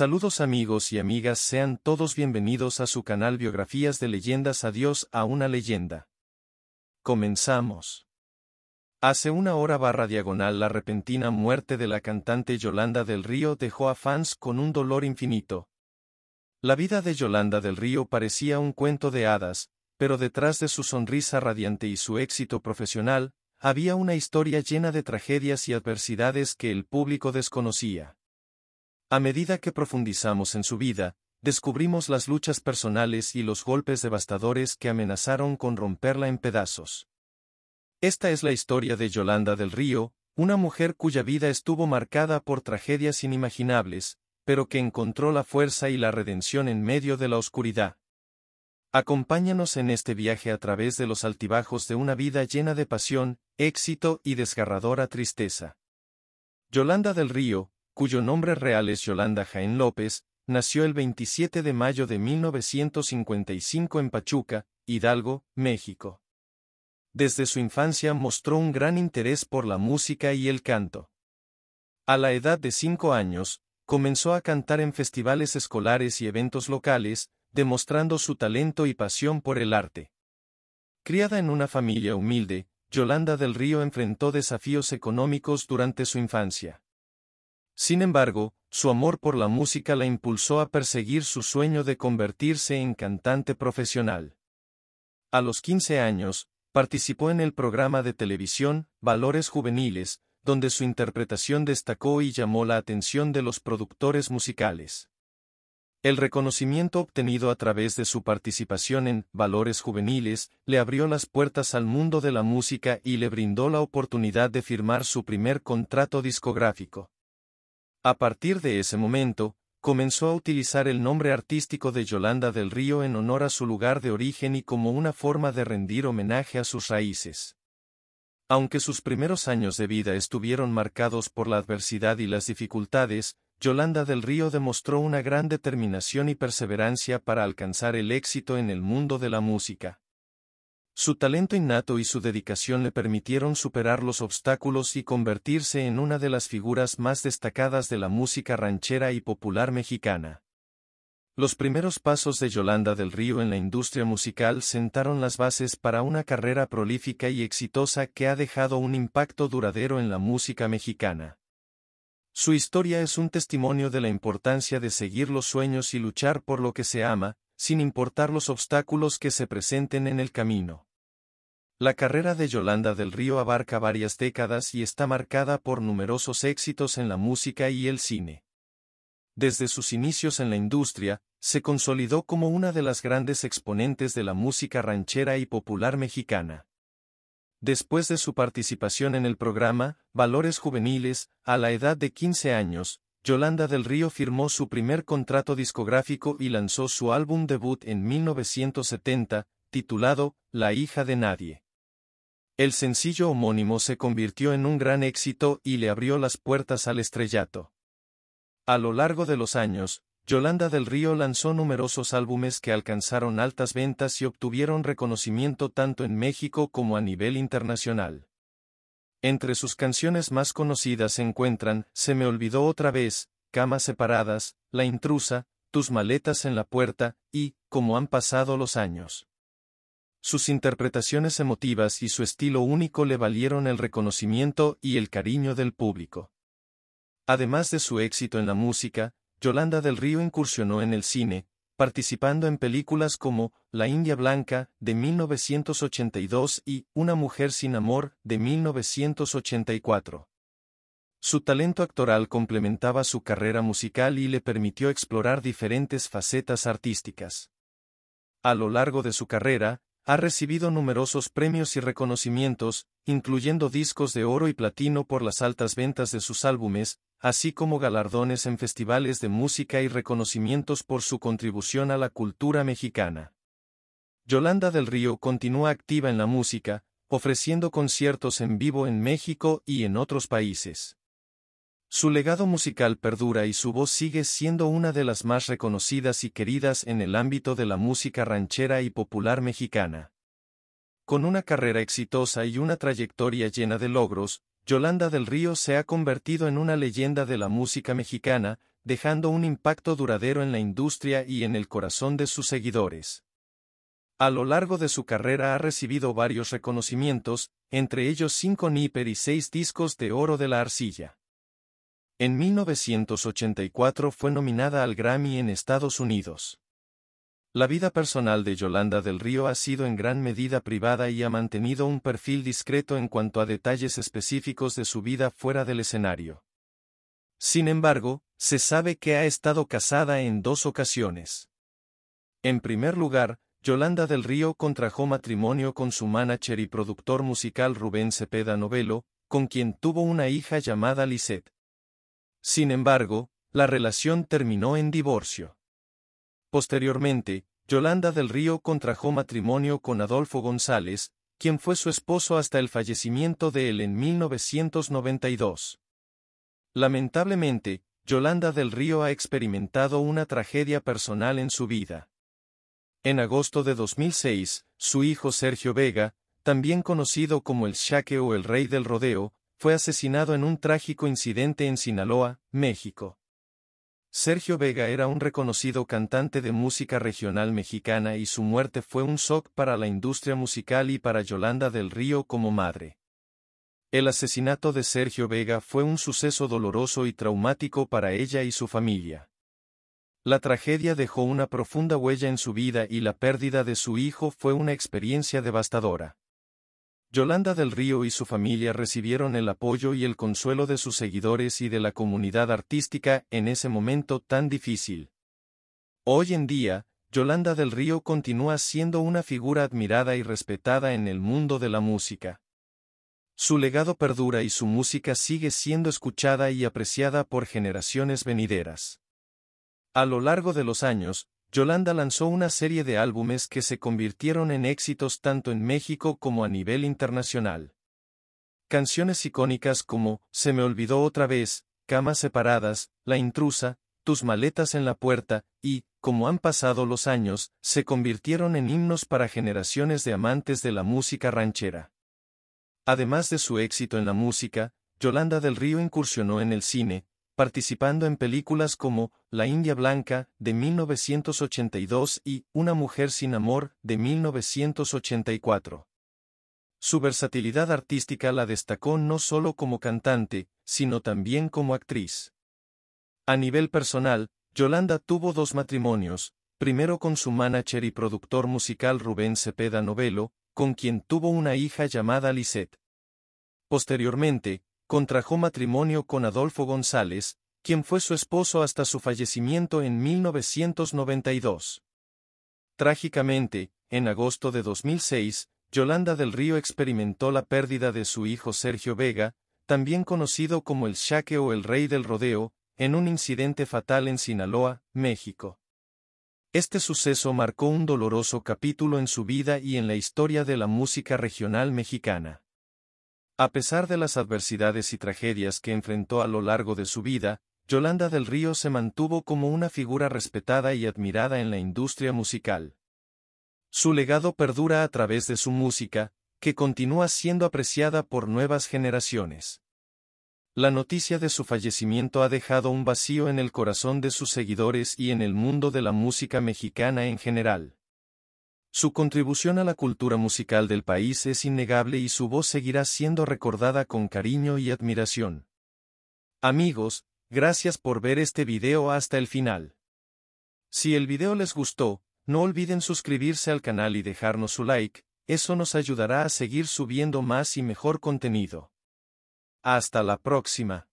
Saludos amigos y amigas, sean todos bienvenidos a su canal Biografías de Leyendas Adiós a una leyenda. Comenzamos. Hace una hora barra diagonal la repentina muerte de la cantante Yolanda del Río dejó a fans con un dolor infinito. La vida de Yolanda del Río parecía un cuento de hadas, pero detrás de su sonrisa radiante y su éxito profesional, había una historia llena de tragedias y adversidades que el público desconocía. A medida que profundizamos en su vida, descubrimos las luchas personales y los golpes devastadores que amenazaron con romperla en pedazos. Esta es la historia de Yolanda del Río, una mujer cuya vida estuvo marcada por tragedias inimaginables, pero que encontró la fuerza y la redención en medio de la oscuridad. Acompáñanos en este viaje a través de los altibajos de una vida llena de pasión, éxito y desgarradora tristeza. Yolanda del Río, cuyo nombre real es Yolanda Jaén López, nació el 27 de mayo de 1955 en Pachuca, Hidalgo, México. Desde su infancia mostró un gran interés por la música y el canto. A la edad de cinco años, comenzó a cantar en festivales escolares y eventos locales, demostrando su talento y pasión por el arte. Criada en una familia humilde, Yolanda del Río enfrentó desafíos económicos durante su infancia. Sin embargo, su amor por la música la impulsó a perseguir su sueño de convertirse en cantante profesional. A los 15 años, participó en el programa de televisión Valores Juveniles, donde su interpretación destacó y llamó la atención de los productores musicales. El reconocimiento obtenido a través de su participación en Valores Juveniles le abrió las puertas al mundo de la música y le brindó la oportunidad de firmar su primer contrato discográfico. A partir de ese momento, comenzó a utilizar el nombre artístico de Yolanda del Río en honor a su lugar de origen y como una forma de rendir homenaje a sus raíces. Aunque sus primeros años de vida estuvieron marcados por la adversidad y las dificultades, Yolanda del Río demostró una gran determinación y perseverancia para alcanzar el éxito en el mundo de la música. Su talento innato y su dedicación le permitieron superar los obstáculos y convertirse en una de las figuras más destacadas de la música ranchera y popular mexicana. Los primeros pasos de Yolanda del Río en la industria musical sentaron las bases para una carrera prolífica y exitosa que ha dejado un impacto duradero en la música mexicana. Su historia es un testimonio de la importancia de seguir los sueños y luchar por lo que se ama, sin importar los obstáculos que se presenten en el camino. La carrera de Yolanda del Río abarca varias décadas y está marcada por numerosos éxitos en la música y el cine. Desde sus inicios en la industria, se consolidó como una de las grandes exponentes de la música ranchera y popular mexicana. Después de su participación en el programa Valores Juveniles, a la edad de 15 años, Yolanda del Río firmó su primer contrato discográfico y lanzó su álbum debut en 1970, titulado La hija de nadie. El sencillo homónimo se convirtió en un gran éxito y le abrió las puertas al estrellato. A lo largo de los años, Yolanda del Río lanzó numerosos álbumes que alcanzaron altas ventas y obtuvieron reconocimiento tanto en México como a nivel internacional. Entre sus canciones más conocidas se encuentran Se me olvidó otra vez, Camas separadas, La intrusa, Tus maletas en la puerta y Como han pasado los años. Sus interpretaciones emotivas y su estilo único le valieron el reconocimiento y el cariño del público. Además de su éxito en la música, Yolanda del Río incursionó en el cine, participando en películas como La India Blanca, de 1982 y Una Mujer sin Amor, de 1984. Su talento actoral complementaba su carrera musical y le permitió explorar diferentes facetas artísticas. A lo largo de su carrera, ha recibido numerosos premios y reconocimientos, incluyendo discos de oro y platino por las altas ventas de sus álbumes, así como galardones en festivales de música y reconocimientos por su contribución a la cultura mexicana. Yolanda del Río continúa activa en la música, ofreciendo conciertos en vivo en México y en otros países. Su legado musical perdura y su voz sigue siendo una de las más reconocidas y queridas en el ámbito de la música ranchera y popular mexicana. Con una carrera exitosa y una trayectoria llena de logros, Yolanda del Río se ha convertido en una leyenda de la música mexicana, dejando un impacto duradero en la industria y en el corazón de sus seguidores. A lo largo de su carrera ha recibido varios reconocimientos, entre ellos cinco Nipper y seis discos de oro de la arcilla. En 1984 fue nominada al Grammy en Estados Unidos. La vida personal de Yolanda del Río ha sido en gran medida privada y ha mantenido un perfil discreto en cuanto a detalles específicos de su vida fuera del escenario. Sin embargo, se sabe que ha estado casada en dos ocasiones. En primer lugar, Yolanda del Río contrajo matrimonio con su manager y productor musical Rubén Cepeda Novelo, con quien tuvo una hija llamada Lisette. Sin embargo, la relación terminó en divorcio. Posteriormente, Yolanda del Río contrajo matrimonio con Adolfo González, quien fue su esposo hasta el fallecimiento de él en 1992. Lamentablemente, Yolanda del Río ha experimentado una tragedia personal en su vida. En agosto de 2006, su hijo Sergio Vega, también conocido como el Shaque o el Rey del Rodeo, fue asesinado en un trágico incidente en Sinaloa, México. Sergio Vega era un reconocido cantante de música regional mexicana y su muerte fue un shock para la industria musical y para Yolanda del Río como madre. El asesinato de Sergio Vega fue un suceso doloroso y traumático para ella y su familia. La tragedia dejó una profunda huella en su vida y la pérdida de su hijo fue una experiencia devastadora. Yolanda del Río y su familia recibieron el apoyo y el consuelo de sus seguidores y de la comunidad artística en ese momento tan difícil. Hoy en día, Yolanda del Río continúa siendo una figura admirada y respetada en el mundo de la música. Su legado perdura y su música sigue siendo escuchada y apreciada por generaciones venideras. A lo largo de los años, Yolanda lanzó una serie de álbumes que se convirtieron en éxitos tanto en México como a nivel internacional. Canciones icónicas como Se me olvidó otra vez, Camas separadas, La intrusa, Tus maletas en la puerta, y, como han pasado los años, se convirtieron en himnos para generaciones de amantes de la música ranchera. Además de su éxito en la música, Yolanda del Río incursionó en el cine, participando en películas como La India Blanca, de 1982 y Una Mujer sin Amor, de 1984. Su versatilidad artística la destacó no solo como cantante, sino también como actriz. A nivel personal, Yolanda tuvo dos matrimonios, primero con su manager y productor musical Rubén Cepeda Novelo, con quien tuvo una hija llamada Lisette. Posteriormente, contrajo matrimonio con Adolfo González, quien fue su esposo hasta su fallecimiento en 1992. Trágicamente, en agosto de 2006, Yolanda del Río experimentó la pérdida de su hijo Sergio Vega, también conocido como el Shaque o el Rey del Rodeo, en un incidente fatal en Sinaloa, México. Este suceso marcó un doloroso capítulo en su vida y en la historia de la música regional mexicana. A pesar de las adversidades y tragedias que enfrentó a lo largo de su vida, Yolanda del Río se mantuvo como una figura respetada y admirada en la industria musical. Su legado perdura a través de su música, que continúa siendo apreciada por nuevas generaciones. La noticia de su fallecimiento ha dejado un vacío en el corazón de sus seguidores y en el mundo de la música mexicana en general. Su contribución a la cultura musical del país es innegable y su voz seguirá siendo recordada con cariño y admiración. Amigos, gracias por ver este video hasta el final. Si el video les gustó, no olviden suscribirse al canal y dejarnos su like, eso nos ayudará a seguir subiendo más y mejor contenido. Hasta la próxima.